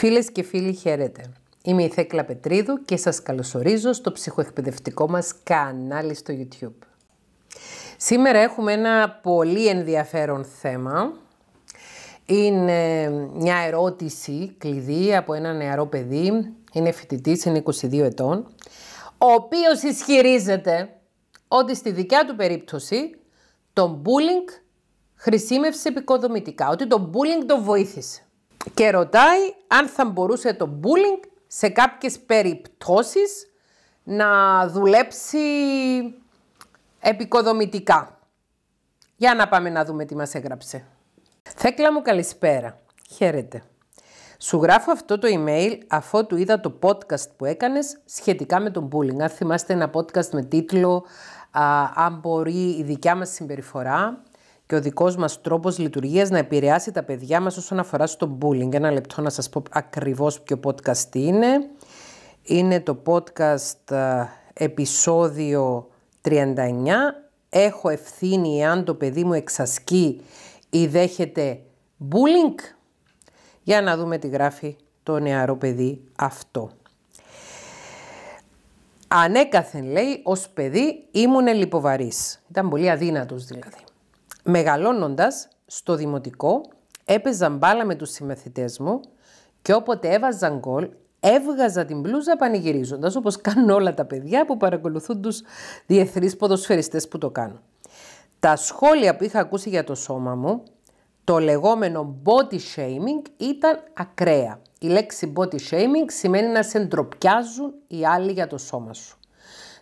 Φίλες και φίλοι χαίρετε. Είμαι η Θέκλα Πετρίδου και σας καλωσορίζω στο ψυχοεκπαιδευτικό μας κανάλι στο YouTube. Σήμερα έχουμε ένα πολύ ενδιαφέρον θέμα. Είναι μια ερώτηση κλειδί από ένα νεαρό παιδί, είναι φοιτητής, είναι 22 ετών, ο οποίος ισχυρίζεται ότι στη δικιά του περίπτωση το bullying χρησιμεύσε επικοδομητικά, ότι το bullying το βοήθησε και ρωτάει αν θα μπορούσε το bullying σε κάποιες περιπτώσεις να δουλέψει επικοδομητικά. Για να πάμε να δούμε τι μας έγραψε. Θέκλα μου καλησπέρα. Χαίρετε. Σου γράφω αυτό το email αφού του είδα το podcast που έκανες σχετικά με τον bullying. Αν θυμάστε ένα podcast με τίτλο «Αν μπορεί η δικιά μας συμπεριφορά» και ο δικός μας τρόπος λειτουργίας να επηρεάσει τα παιδιά μας όσον αφορά στο bullying. Ένα λεπτό να σας πω ακριβώς ποιο podcast είναι. Είναι το podcast ε, επεισόδιο 39. Έχω ευθύνη εάν το παιδί μου εξασκεί ή δέχεται bullying. Για να δούμε τι γράφει το νεαρό παιδί αυτό. Ανέκαθεν λέει, ως παιδί ήμουν λιποβαρής. Ήταν πολύ αδύνατος δηλαδή. Μεγαλώνοντας, στο δημοτικό έπαιζα μπάλα με τους συμμεθητές μου και όποτε έβαζαν γκολ έβγαζα την μπλούζα πανηγυρίζοντας όπως κάνουν όλα τα παιδιά που παρακολουθούν τους διεθνείς ποδοσφαιριστές που το κάνουν. Τα σχόλια που είχα ακούσει για το σώμα μου, το λεγόμενο body shaming ήταν ακραία. Η λέξη body shaming σημαίνει να σε ντροπιάζουν οι άλλοι για το σώμα σου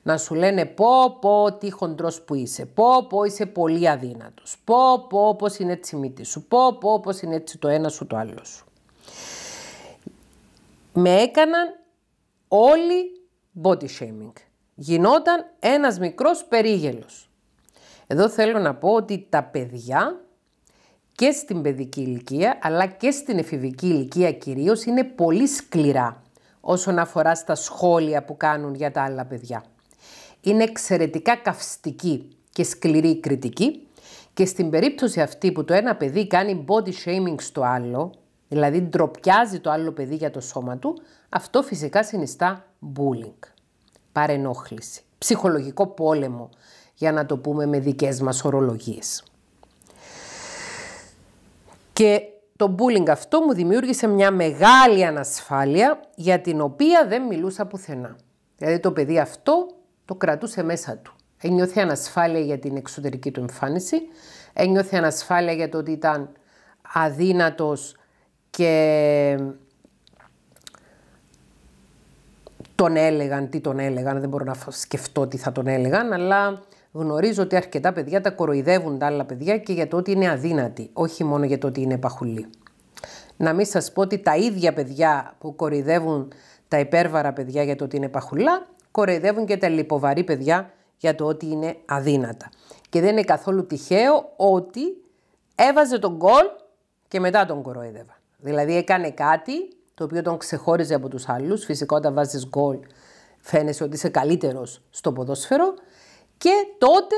να σου λένε πω πω τι χοντρός που είσαι, πω πω είσαι πολύ αδύνατος, πω πω πως είναι έτσι η μύτη σου, πω πω είναι έτσι το ένα σου το άλλο σου. Με έκαναν όλοι body shaming. Γινόταν ένας μικρός περίγελος. Εδώ θέλω να πω ότι τα παιδιά και στην παιδική ηλικία αλλά και στην εφηβική ηλικία κυρίως είναι πολύ σκληρά όσον αφορά στα σχόλια που κάνουν για τα άλλα παιδιά είναι εξαιρετικά καυστική και σκληρή κριτική και στην περίπτωση αυτή που το ένα παιδί κάνει body shaming στο άλλο, δηλαδή ντροπιάζει το άλλο παιδί για το σώμα του, αυτό φυσικά συνιστά bullying, παρενόχληση, ψυχολογικό πόλεμο, για να το πούμε με δικές μας ορολογίες. Και το bullying αυτό μου δημιούργησε μια μεγάλη ανασφάλεια για την οποία δεν μιλούσα πουθενά. Δηλαδή το παιδί αυτό το κρατούσε μέσα του. Ένιωθε ανασφάλεια για την εξωτερική του εμφάνιση, ένιωθε ανασφάλεια για το ότι ήταν αδύνατος και τον έλεγαν, τι τον έλεγαν, δεν μπορώ να σκεφτώ τι θα τον έλεγαν, αλλά γνωρίζω ότι αρκετά παιδιά τα κοροϊδεύουν τα άλλα παιδιά και για το ότι είναι αδύνατοι, όχι μόνο για το ότι είναι παχουλή. Να μην σας πω ότι τα ίδια παιδιά που κοροϊδεύουν τα υπέρβαρα παιδιά για το ότι είναι παχουλά, κοροϊδεύουν και τα λιποβαρή παιδιά για το ότι είναι αδύνατα. Και δεν είναι καθόλου τυχαίο ότι έβαζε τον γκολ και μετά τον κοροϊδεύα. Δηλαδή έκανε κάτι το οποίο τον ξεχώριζε από τους άλλους. Φυσικά όταν βάζεις γκολ φαίνεσαι ότι είσαι καλύτερος στο ποδόσφαιρο και τότε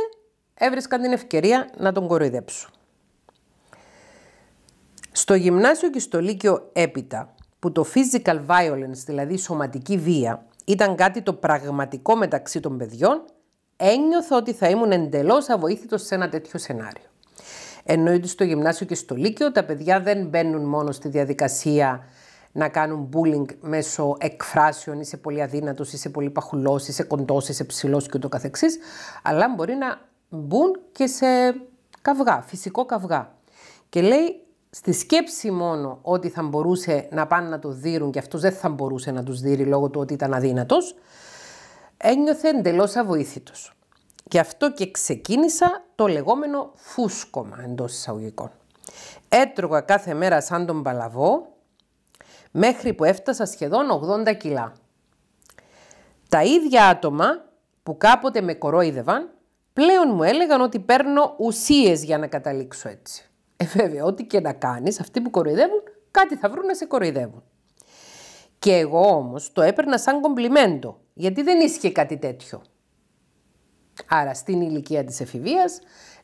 έβρισκαν την ευκαιρία να τον κοροϊδέψουν. Στο γυμνάσιο και στο λύκειο έπειτα, που το physical violence, δηλαδή σωματική βία, ήταν κάτι το πραγματικό μεταξύ των παιδιών, ένιωθα ότι θα ήμουν εντελώς αβοήθητος σε ένα τέτοιο σενάριο. Εννοείται στο γυμνάσιο και στο λύκειο τα παιδιά δεν μπαίνουν μόνο στη διαδικασία να κάνουν bullying μέσω εκφράσεων, είσαι πολύ ή είσαι πολύ παχουλός, είσαι κοντός, είσαι ψηλός και ούτω καθεξής, αλλά μπορεί να μπουν και σε καυγά, φυσικό καυγά. Και λέει στη σκέψη μόνο ότι θα μπορούσε να πάνε να το δίρουν και αυτός δεν θα μπορούσε να τους δίρει λόγω του ότι ήταν αδύνατος, ένιωθε εντελώς αβοήθητος. Και αυτό και ξεκίνησα το λεγόμενο φούσκωμα εντός εισαγωγικών. Έτρωγα κάθε μέρα σαν τον παλαβό, μέχρι που έφτασα σχεδόν 80 κιλά. Τα ίδια άτομα που κάποτε με κορόιδευαν, πλέον μου έλεγαν ότι παίρνω ουσίες για να καταλήξω έτσι. Ε, βέβαια, ό,τι και να κάνεις, αυτοί που κοροϊδεύουν, κάτι θα βρουν να σε κοροϊδεύουν. Και εγώ όμως το έπαιρνα σαν κομπλιμέντο, γιατί δεν ίσχυε κάτι τέτοιο. Άρα στην ηλικία της εφηβείας,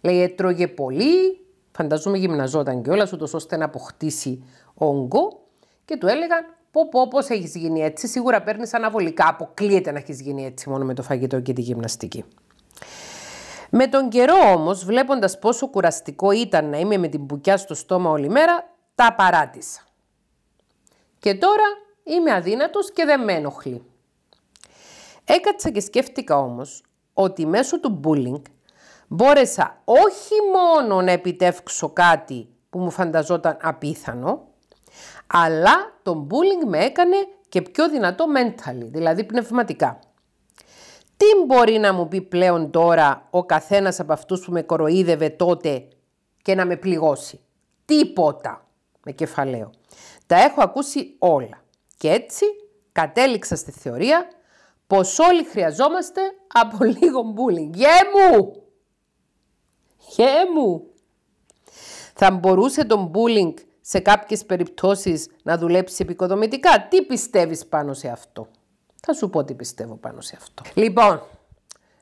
λέει, έτρωγε πολύ, φανταζούμε γυμναζόταν κιόλας, ούτως ώστε να αποκτήσει όγκο, και του έλεγαν πω πω πώς έχεις γίνει έτσι, σίγουρα παίρνεις αναβολικά, αποκλείεται να έχεις γίνει έτσι μόνο με το φαγητό και τη γυμναστική. Με τον καιρό όμως, βλέποντας πόσο κουραστικό ήταν να είμαι με την μπουκιά στο στόμα όλη μέρα, τα παράτησα. Και τώρα είμαι αδύνατος και δεν με ενοχλεί. Έκατσα και σκέφτηκα όμως ότι μέσω του bullying μπόρεσα όχι μόνο να επιτεύξω κάτι που μου φανταζόταν απίθανο, αλλά το bullying με έκανε και πιο δυνατό mentally, δηλαδή πνευματικά τι μπορεί να μου πει πλέον τώρα ο καθένας από αυτούς που με κοροϊδεύε τότε και να με πληγώσει. Τίποτα, με κεφαλαίο. Τα έχω ακούσει όλα. Και έτσι κατέληξα στη θεωρία πως όλοι χρειαζόμαστε από λίγο μπούλινγκ. Γε μου! Γε μου! Θα μπορούσε τον μπούλινγκ σε κάποιες περιπτώσεις να δουλέψει επικοδομητικά. Τι πιστεύεις πάνω σε αυτό. Θα σου πω τι πιστεύω πάνω σε αυτό. Λοιπόν,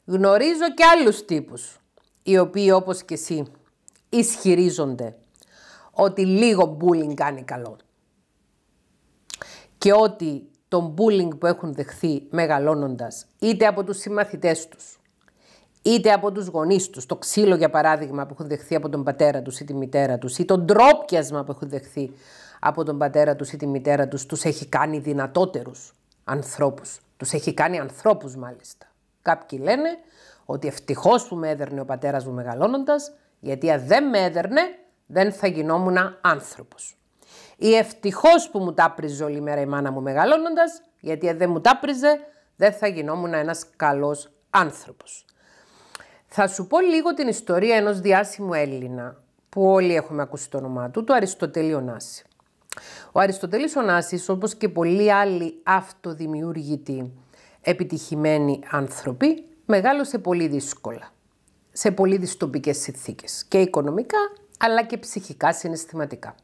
γνωρίζω και άλλους τύπους, οι οποίοι όπως και εσύ ισχυρίζονται ότι λίγο bullying κάνει καλό. Και ότι το bullying που έχουν δεχθεί μεγαλώνοντας, είτε από τους συμμαθητές τους, είτε από τους γονείς τους, το ξύλο για παράδειγμα που έχουν δεχθεί από τον πατέρα τους ή τη μητέρα τους, ή το ντρόπιασμα που έχουν δεχθεί από τον πατέρα τους ή τη μητέρα τους, τους έχει κάνει δυνατότερους ανθρώπους. Τους έχει κάνει ανθρώπους μάλιστα. Κάποιοι λένε ότι ευτυχώς που με έδερνε ο πατέρας μου μεγαλώνοντας, γιατί αν δεν με έδερνε δεν θα γινόμουν άνθρωπος. Ή ευτυχώς που μου τάπριζε όλη μέρα η μάνα μου μεγαλώνοντας, γιατί αν δεν μου τάπριζε δεν θα γινόμουν ένας καλός άνθρωπος. Θα σου πω λίγο την ιστορία ενός διάσημου Έλληνα, που όλοι έχουμε ακούσει το όνομά του, του Αριστοτέλη Νάση. Ο Αριστοτέλης Ωνάσης, όπως και πολλοί άλλοι αυτοδημιούργητοι επιτυχημένοι άνθρωποι, μεγάλωσε πολύ δύσκολα, σε πολύ δυστοπικές συνθήκες, και οικονομικά αλλά και ψυχικά συναισθηματικά.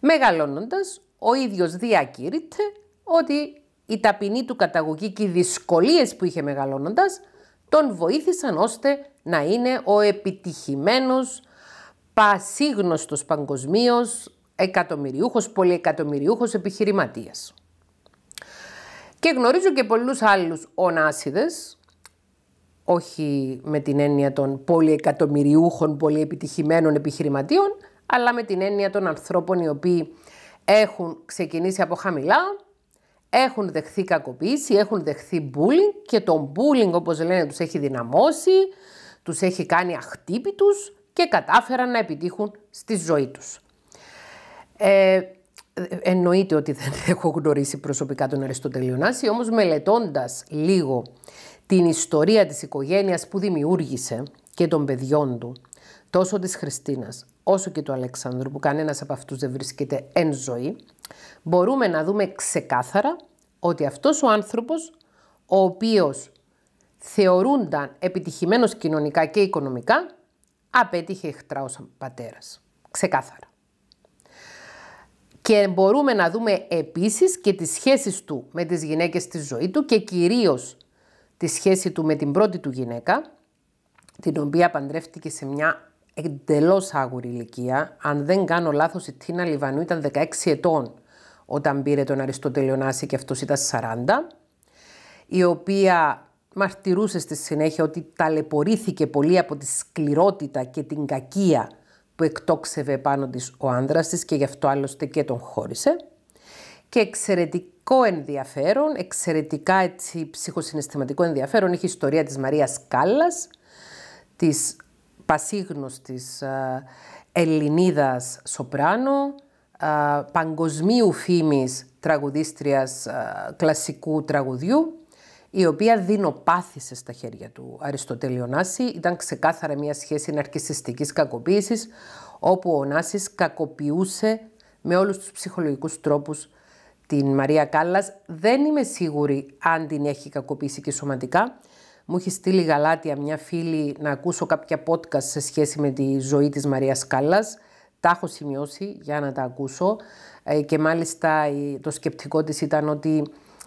Μεγαλώνοντας, ο ίδιος διακήρυτε ότι η ταπεινή του καταγωγή και οι δυσκολίες που είχε μεγαλώνοντας τον βοήθησαν ώστε να είναι ο επιτυχημένος, πασίγνωστος παγκοσμίως εκατομμυριούχος, πολυεκατομμυριούχος επιχειρηματίας. Και γνωρίζω και πολλούς άλλους ονάσιδες, όχι με την έννοια των πολυεκατομμυριούχων, πολυεπιτυχημένων επιχειρηματίων, αλλά με την έννοια των ανθρώπων οι οποίοι έχουν ξεκινήσει από χαμηλά, έχουν δεχθεί κακοποίηση, έχουν δεχθεί bullying και το bullying όπως λένε τους έχει δυναμώσει, τους έχει κάνει αχτύπητους και κατάφεραν να επιτύχουν στη ζωή τους. Ε, εννοείται ότι δεν έχω γνωρίσει προσωπικά τον Αριστοτέλειο Νάση, όμως μελετώντας λίγο την ιστορία της οικογένειας που δημιούργησε και των παιδιών του, τόσο της Χριστίνας όσο και του Αλεξάνδρου, που κανένας από αυτούς δεν βρίσκεται εν ζωή, μπορούμε να δούμε ξεκάθαρα ότι αυτός ο άνθρωπος, ο οποίος θεωρούνταν επιτυχημένος κοινωνικά και οικονομικά, απέτυχε εχθρά ως πατέρας. Ξεκάθαρα. Και μπορούμε να δούμε επίσης και τις σχέσεις του με τις γυναίκες στη ζωή του και κυρίως τη σχέση του με την πρώτη του γυναίκα, την οποία παντρεύτηκε σε μια εντελώς άγουρη ηλικία. Αν δεν κάνω λάθος, η Τίνα Λιβανού ήταν 16 ετών όταν πήρε τον Αριστοτέλειο και αυτός ήταν 40, η οποία μαρτυρούσε στη συνέχεια ότι ταλαιπωρήθηκε πολύ από τη σκληρότητα και την κακία που εκτόξευε πάνω της ο άνδρας της και γι' αυτό άλλωστε και τον χώρισε. Και εξαιρετικό ενδιαφέρον, εξαιρετικά έτσι ψυχοσυναισθηματικό ενδιαφέρον έχει η ιστορία της Μαρίας Κάλλας, της πασίγνωστης Ελληνίδας σοπράνο, παγκοσμίου φήμης τραγουδίστριας κλασικού τραγουδιού η οποία δεινοπάθησε στα χέρια του Αριστοτέλειο Νάση. Ήταν ξεκάθαρα μια σχέση ναρκισιστικής κακοποίησης, όπου ο Νάσης κακοποιούσε με όλους τους ψυχολογικούς τρόπους την Μαρία Κάλλας. Δεν είμαι σίγουρη αν την έχει κακοποιήσει και σωματικά. Μου έχει στείλει γαλάτια μια φίλη να ακούσω κάποια podcast σε σχέση με τη ζωή της Μαρίας Κάλλας. Τα έχω σημειώσει για να τα ακούσω ε, και μάλιστα το σκεπτικό της ήταν ότι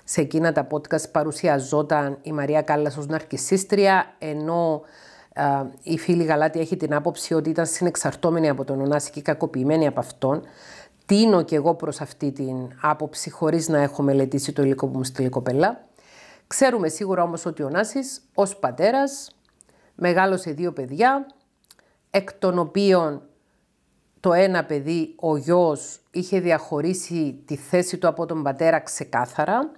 σε εκείνα τα podcast παρουσιαζόταν η Μαρία Κάλλας ως ναρκισίστρια, ενώ η φίλη Γαλάτη έχει την άποψη ότι ήταν συνεξαρτώμενη από τον Ωνάση και κακοποιημένη από αυτόν. Τίνω και εγώ προς αυτή την άποψη χωρίς να έχω μελετήσει το υλικό που μου στείλει η κοπέλα. Ξέρουμε σίγουρα όμως ότι ο Νάσης ως πατέρας μεγάλωσε δύο παιδιά, εκ των οποίων το ένα παιδί, ο γιος, είχε διαχωρίσει τη θέση του από τον πατέρα ξεκάθαρα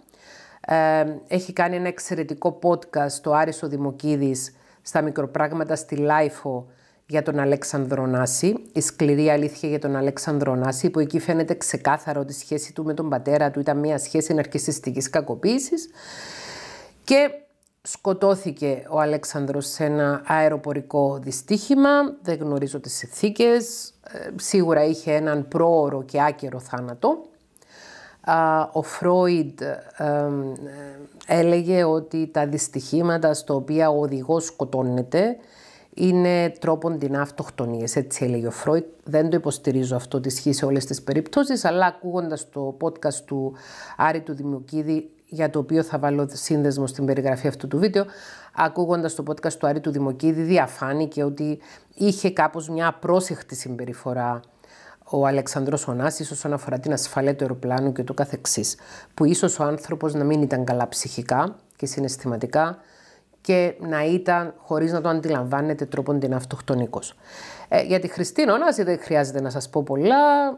έχει κάνει ένα εξαιρετικό podcast το Άρης ο Δημοκίδης στα μικροπράγματα στη Λάιφο για τον Αλέξανδρο Νάση, η σκληρή αλήθεια για τον Αλέξανδρο Νάση, που εκεί φαίνεται ξεκάθαρο ότι η σχέση του με τον πατέρα του ήταν μια σχέση εναρκησιστικής κακοποίησης και σκοτώθηκε ο Αλέξανδρος σε ένα αεροπορικό δυστύχημα, δεν γνωρίζω τις συνθήκες, ε, σίγουρα είχε έναν πρόωρο και άκερο θάνατο ο Φρόιντ έλεγε ότι τα δυστυχήματα στα οποία ο οδηγός σκοτώνεται είναι τρόπον την αυτοκτονίες, έτσι έλεγε ο Φρόιτ. Δεν το υποστηρίζω αυτό τη ισχύει σε όλες τις περιπτώσεις, αλλά ακούγοντας το podcast του Άρη του Δημοκίδη, για το οποίο θα βάλω σύνδεσμο στην περιγραφή αυτού του βίντεο, ακούγοντας το podcast του Άρη του Δημοκίδη, διαφάνηκε ότι είχε κάπως μια πρόσεχτη συμπεριφορά ο Αλεξανδρός Ωνάσης όσον αφορά την ασφάλεια του αεροπλάνου και το καθεξής, που ίσως ο άνθρωπος να μην ήταν καλά ψυχικά και συναισθηματικά και να ήταν, χωρίς να το αντιλαμβάνεται, τρόπον την αυτοκτονικός. Ε, για τη Χριστίνα Ωνάση δεν χρειάζεται να σας πω πολλά,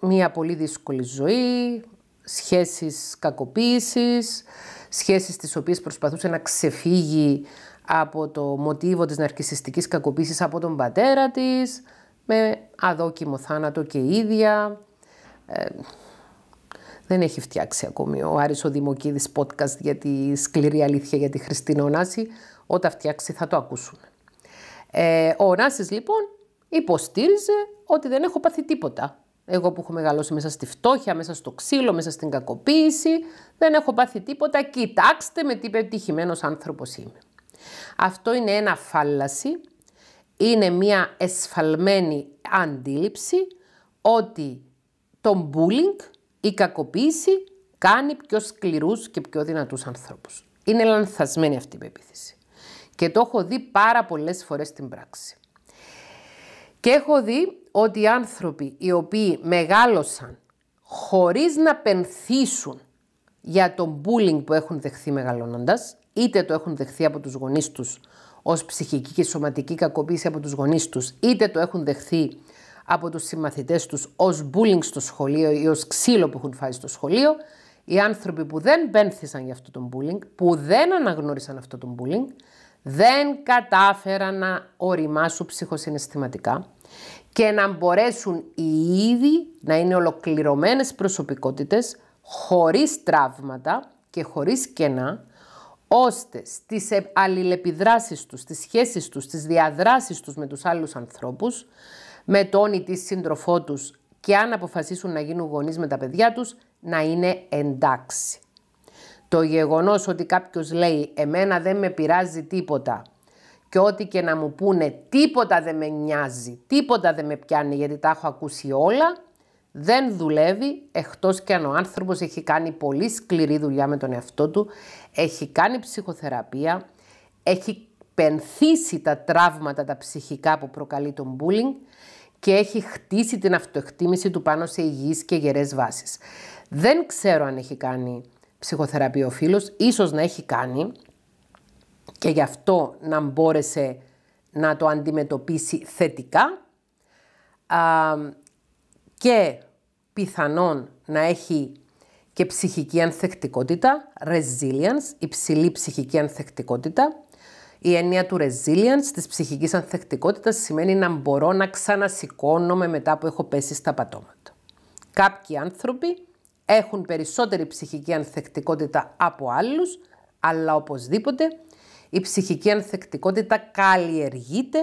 μια πολύ δύσκολη ζωή, σχέσεις κακοποίησης, σχέσεις τις οποίες προσπαθούσε να ξεφύγει από το μοτίβο της ναρκισιστικής κακοποίησης από τον πατέρα της, με αδόκιμο θάνατο και ίδια. Ε, δεν έχει φτιάξει ακόμη ο Άρης ο Δημοκίδης podcast για τη σκληρή αλήθεια για τη Χριστίνα Ωνάση. Όταν φτιάξει θα το ακούσουμε. Ε, ο Ωνάσης λοιπόν υποστήριζε ότι δεν έχω πάθει τίποτα. Εγώ που έχω μεγαλώσει μέσα στη φτώχεια, μέσα στο ξύλο, μέσα στην κακοποίηση, δεν έχω πάθει τίποτα. Κοιτάξτε με τι πετυχημένος άνθρωπος είμαι. Αυτό είναι ένα φάλαση είναι μια εσφαλμένη αντίληψη ότι το bullying, η κακοποίηση κάνει πιο σκληρούς και πιο δυνατούς ανθρώπους. Είναι λανθασμένη αυτή η πεποίθηση. Και το έχω δει πάρα πολλές φορές στην πράξη. Και έχω δει ότι οι άνθρωποι οι οποίοι μεγάλωσαν χωρίς να πενθήσουν για το bullying που έχουν δεχθεί μεγαλώνοντας, είτε το έχουν δεχθεί από τους γονείς τους, ως ψυχική και σωματική κακοποίηση από τους γονείς τους, είτε το έχουν δεχθεί από τους συμμαθητές τους ως bullying στο σχολείο ή ως ξύλο που έχουν φάει στο σχολείο, οι άνθρωποι που δεν μπένθησαν για αυτό το bullying, που δεν αναγνώρισαν αυτό το bullying, δεν κατάφεραν να οριμάσουν ψυχοσυναισθηματικά και να μπορέσουν οι ίδιοι να είναι ολοκληρωμένες προσωπικότητες χωρίς τραύματα και χωρίς κενά ώστε στις ε, αλληλεπιδράσεις τους, στις σχέσεις τους, στις διαδράσεις τους με τους άλλους ανθρώπους, με τον ή της σύντροφό τους και αν αποφασίσουν να γίνουν γονείς με τα παιδιά τους, να είναι εντάξει. Το γεγονός ότι κάποιος λέει «εμένα δεν με πειράζει τίποτα» και ό,τι και να μου πούνε «τίποτα δεν με νοιάζει, τίποτα δεν με πιάνει γιατί τα έχω ακούσει όλα», δεν δουλεύει εκτός και αν ο άνθρωπος έχει κάνει πολύ σκληρή δουλειά με τον εαυτό του, έχει κάνει ψυχοθεραπεία, έχει πενθήσει τα τραύματα τα ψυχικά που προκαλεί τον bullying και έχει χτίσει την αυτοεκτίμηση του πάνω σε υγιείς και γερές βάσεις. Δεν ξέρω αν έχει κάνει ψυχοθεραπεία ο φίλος, ίσως να έχει κάνει και γι' αυτό να μπόρεσε να το αντιμετωπίσει θετικά και πιθανόν να έχει και ψυχική ανθεκτικότητα, resilience, υψηλή ψυχική ανθεκτικότητα. Η έννοια του resilience, της ψυχικής ανθεκτικότητας, σημαίνει να μπορώ να ξανασηκώνομαι μετά που έχω πέσει στα πατώματα. Κάποιοι άνθρωποι έχουν περισσότερη ψυχική ανθεκτικότητα από άλλους, αλλά οπωσδήποτε η ψυχική ανθεκτικότητα καλλιεργείται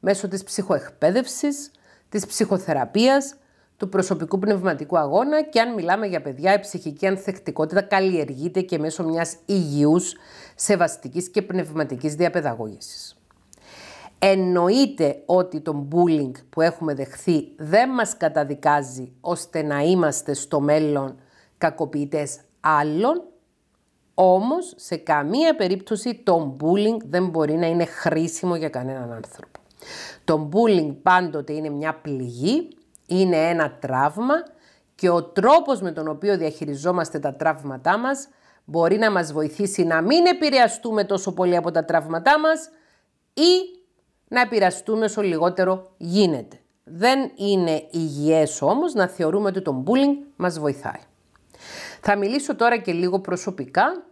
μέσω της ψυχοεκπαίδευσης, της ψυχοθεραπείας, του προσωπικού πνευματικού αγώνα και αν μιλάμε για παιδιά, η ψυχική ανθεκτικότητα καλλιεργείται και μέσω μιας υγιούς, σεβαστικής και πνευματικής διαπαιδαγώγησης. Εννοείται ότι το bullying που έχουμε δεχθεί δεν μας καταδικάζει ώστε να είμαστε στο μέλλον κακοποιητές άλλων, όμως σε καμία περίπτωση τον bullying δεν μπορεί να είναι χρήσιμο για κανέναν άνθρωπο. Το bullying πάντοτε είναι μια πληγή είναι ένα τραύμα και ο τρόπος με τον οποίο διαχειριζόμαστε τα τραύματά μας μπορεί να μας βοηθήσει να μην επηρεαστούμε τόσο πολύ από τα τραύματά μας ή να επηρεαστούμε όσο λιγότερο γίνεται. Δεν είναι υγιές όμως να θεωρούμε ότι το bullying μας βοηθάει. Θα μιλήσω τώρα και λίγο προσωπικά.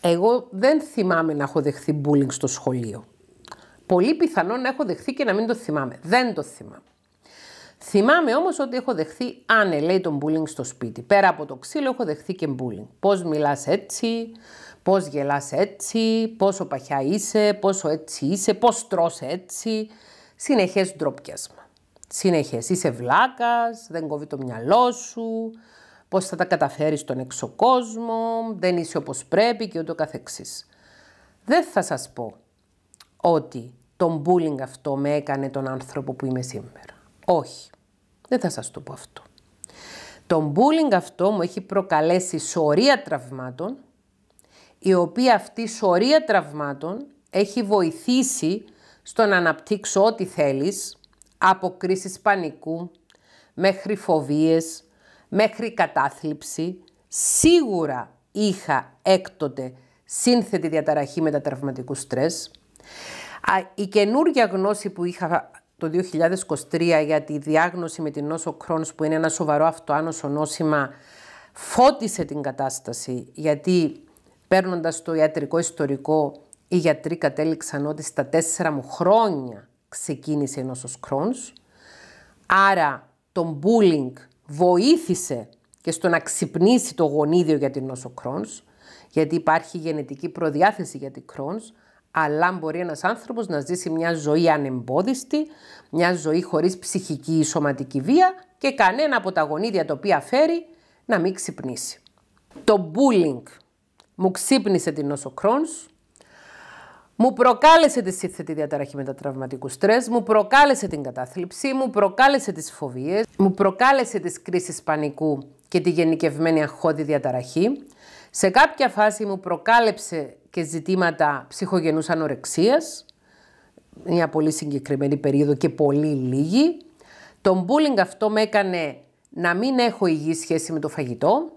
Εγώ δεν θυμάμαι να έχω δεχθεί bullying στο σχολείο. Πολύ πιθανό να έχω δεχθεί και να μην το θυμάμαι. Δεν το θυμάμαι. Θυμάμαι όμως ότι έχω δεχθεί άνελέη τον bullying στο σπίτι. Πέρα από το ξύλο, έχω δεχθεί και bullying. Πώς μιλάς έτσι, πώς γελάς έτσι, πόσο παχιά είσαι, πόσο έτσι είσαι, πώς τρώ έτσι. Συνεχές ντροπιάσμα. Συνεχές. Είσαι βλάκας, δεν κοβεί το μυαλό σου, πώς θα τα καταφέρεις στον εξωκόσμο, δεν είσαι όπως πρέπει και ούτω καθεξής. Δεν θα σας πω ότι τον bullying αυτό με έκανε τον άνθρωπο που είμαι σήμερα. Όχι, δεν θα σας το πω αυτό. Το bullying αυτό μου έχει προκαλέσει σωρία τραυμάτων, η οποία αυτή σωρία τραυμάτων έχει βοηθήσει στο να αναπτύξω ό,τι θέλεις, από κρίσεις πανικού, μέχρι φοβίες, μέχρι κατάθλιψη. Σίγουρα είχα έκτοτε σύνθετη διαταραχή μετατραυματικού στρες. Η καινούργια γνώση που είχα το 2023 για τη διάγνωση με την νόσο Crohn's που είναι ένα σοβαρό αυτοάνωσο νόσημα φώτισε την κατάσταση γιατί παίρνοντας το ιατρικό ιστορικό οι γιατροί κατέληξαν ότι στα τέσσερα μου χρόνια ξεκίνησε η νόσος Κρόνς. Άρα το bullying βοήθησε και στο να ξυπνήσει το γονίδιο για την νόσο Crohn's γιατί υπάρχει γενετική προδιάθεση για την Crohn's αλλά μπορεί ένας άνθρωπος να ζήσει μια ζωή ανεμπόδιστη, μια ζωή χωρίς ψυχική ή σωματική βία και κανένα από τα γονίδια τα οποία φέρει να μην ξυπνήσει. Το bullying μου ξύπνησε την νόσο μου προκάλεσε τη σύνθετη διαταραχή μετατραυματικού στρες, μου προκάλεσε την κατάθλιψη, μου προκάλεσε τις φοβίες, μου προκάλεσε τις κρίσεις πανικού και τη γενικευμένη αχώδη διαταραχή. Σε κάποια φάση μου προκάλεψε και ζητήματα ψυχογενούς ανορεξίας, μια πολύ συγκεκριμένη περίοδο και πολύ λίγη. Το μπούλινγκ αυτό με έκανε να μην έχω υγιή σχέση με το φαγητό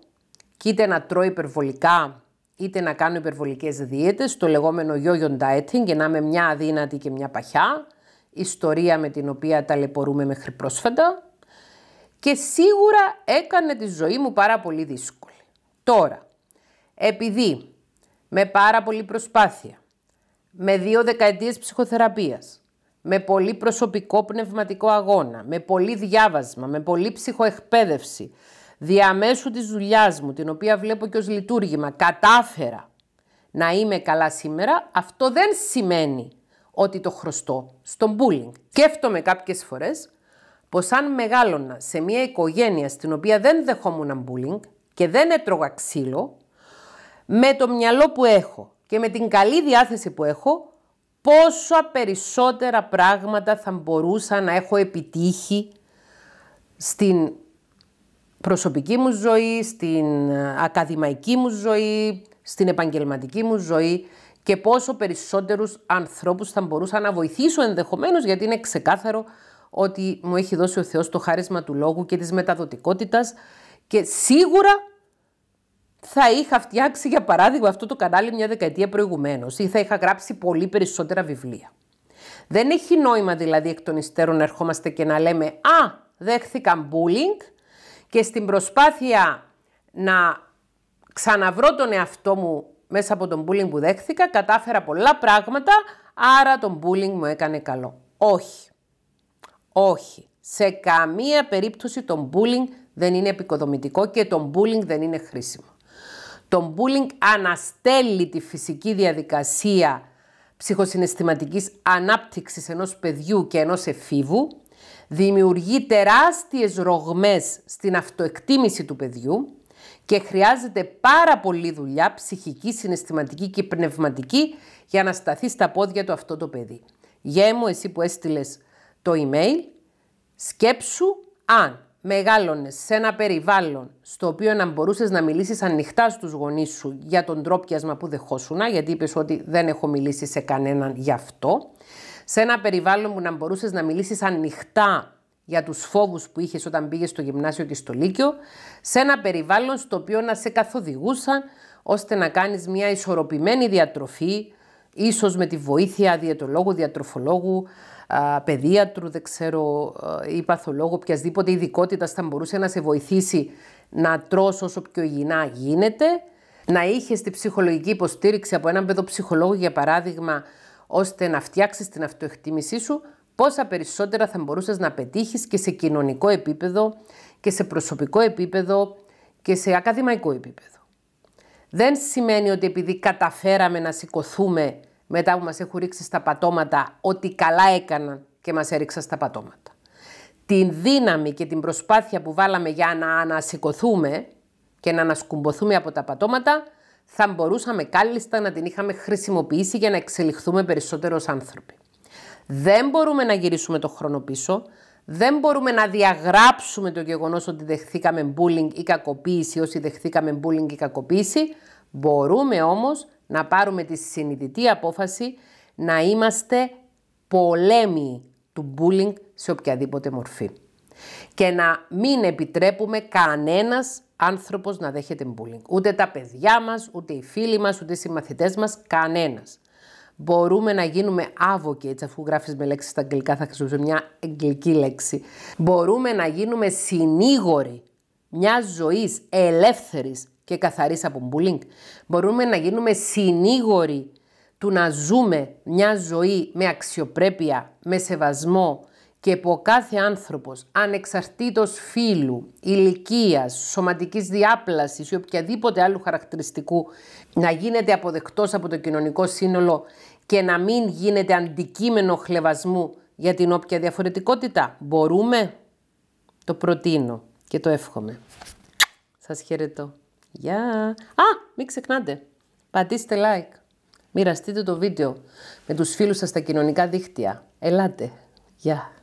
είτε να τρώω υπερβολικά είτε να κάνω υπερβολικές δίαιτες, το λεγόμενο yo-yo dieting για να είμαι μια αδύνατη και μια παχιά, ιστορία με την οποία ταλαιπωρούμε μέχρι πρόσφατα και σίγουρα έκανε τη ζωή μου πάρα πολύ δύσκολη. Τώρα, επειδή με πάρα πολλή προσπάθεια, με δύο δεκαετίες ψυχοθεραπείας, με πολύ προσωπικό πνευματικό αγώνα, με πολύ διάβασμα, με πολύ ψυχοεκπαίδευση, διαμέσου της δουλειάς μου, την οποία βλέπω και ως λειτουργήμα, κατάφερα να είμαι καλά σήμερα, αυτό δεν σημαίνει ότι το χρωστώ στον bullying. Σκέφτομαι κάποιες φορές πως αν μεγάλωνα σε μια οικογένεια στην οποία δεν δεχόμουν bullying και δεν έτρωγα ξύλο, με το μυαλό που έχω και με την καλή διάθεση που έχω, πόσα περισσότερα πράγματα θα μπορούσα να έχω επιτύχει στην προσωπική μου ζωή, στην ε, ακαδημαϊκή μου ζωή, στην επαγγελματική μου ζωή και πόσο περισσότερους ανθρώπους θα μπορούσα να βοηθήσω ενδεχομένως γιατί είναι ξεκάθαρο ότι μου έχει δώσει ο Θεός το χάρισμα του λόγου και της μεταδοτικότητας και σίγουρα θα είχα φτιάξει για παράδειγμα αυτό το κανάλι μια δεκαετία προηγουμένως ή θα είχα γράψει πολύ περισσότερα βιβλία. Δεν έχει νόημα δηλαδή εκ των υστέρων να ερχόμαστε και να λέμε «Α, δέχθηκαν bullying» και στην προσπάθεια να ξαναβρω τον εαυτό μου μέσα από τον bullying που δέχθηκα, κατάφερα πολλά πράγματα, άρα τον bullying μου έκανε καλό. Όχι. Όχι. Σε καμία περίπτωση τον bullying δεν είναι επικοδομητικό και τον bullying δεν είναι χρήσιμο. Το bullying αναστέλει τη φυσική διαδικασία ψυχοσυναισθηματικής ανάπτυξης ενός παιδιού και ενός εφήβου, δημιουργεί τεράστιες ρογμές στην αυτοεκτίμηση του παιδιού και χρειάζεται πάρα πολλή δουλειά ψυχική, συναισθηματική και πνευματική για να σταθεί στα πόδια του αυτό το παιδί. Γεια μου, εσύ που έστειλες το email, σκέψου αν μεγάλωνες σε ένα περιβάλλον στο οποίο να μπορούσες να μιλήσεις ανοιχτά στους γονείς σου για τον τρόπιασμα που δεχόσουνα γιατί είπες ότι δεν έχω μιλήσει σε κανέναν γι' αυτό. Σε ένα περιβάλλον που να μπορούσες να μιλήσεις ανοιχτά για τους φόβους που είχες όταν πήγες στο γυμνάσιο και στο λύκειο, σε ένα περιβάλλον στο οποίο να σε καθοδηγούσαν ώστε να κάνεις μια ισορροπημένη διατροφή, ίσως με τη βοήθεια διαιτολόγου, διατροφολόγου, παιδίατρου, δεν ξέρω, ή παθολόγου, οποιασδήποτε ειδικότητας θα μπορούσε να σε βοηθήσει να τρως όσο πιο υγιεινά γίνεται, να είχες τη ψυχολογική υποστήριξη από έναν παιδοψυχολόγο, για παράδειγμα, ώστε να φτιάξεις την αυτοεκτίμησή σου, πόσα περισσότερα θα μπορούσες να πετύχεις και σε κοινωνικό επίπεδο και σε προσωπικό επίπεδο και σε ακαδημαϊκό επίπεδο δεν σημαίνει ότι επειδή καταφέραμε να σηκωθούμε μετά που μας έχουν ρίξει στα πατώματα, ότι καλά έκαναν και μας έριξαν στα πατώματα. Την δύναμη και την προσπάθεια που βάλαμε για να ανασηκωθούμε και να ανασκουμποθούμε από τα πατώματα, θα μπορούσαμε κάλλιστα να την είχαμε χρησιμοποιήσει για να εξελιχθούμε περισσότερο άνθρωποι. Δεν μπορούμε να γυρίσουμε το χρόνο πίσω, δεν μπορούμε να διαγράψουμε το γεγονός ότι δεχθήκαμε bullying ή κακοποίηση όσοι δεχθήκαμε bullying ή κακοποίηση. Μπορούμε όμως να πάρουμε τη συνειδητή απόφαση να είμαστε πολέμοι του bullying σε οποιαδήποτε μορφή. Και να μην επιτρέπουμε κανένας άνθρωπος να δέχεται bullying. Ούτε τα παιδιά μας, ούτε οι φίλοι μας, ούτε οι συμμαθητές μας, κανένας. Μπορούμε να γίνουμε advocates, αφού γράφεις με λέξεις στα αγγλικά θα χρησιμοποιήσω μια αγγλική λέξη. Μπορούμε να γίνουμε συνήγοροι μιας ζωής ελεύθερης και καθαρής από bullying. Μπορούμε να γίνουμε συνήγοροι του να ζούμε μια ζωή με αξιοπρέπεια, με σεβασμό και που ο κάθε άνθρωπος, ανεξαρτήτως φύλου, ηλικίας, σωματικής διάπλασης ή οποιαδήποτε άλλου χαρακτηριστικού, να γίνεται αποδεκτός από το κοινωνικό σύνολο και να μην γίνεται αντικείμενο χλεβασμού για την όποια διαφορετικότητα. Μπορούμε. Το προτείνω και το εύχομαι. Σας χαιρετώ. Γεια. Α, μην ξεχνάτε. Πατήστε like. Μοιραστείτε το βίντεο με τους φίλους σας στα κοινωνικά δίκτυα. Ελάτε. Γεια.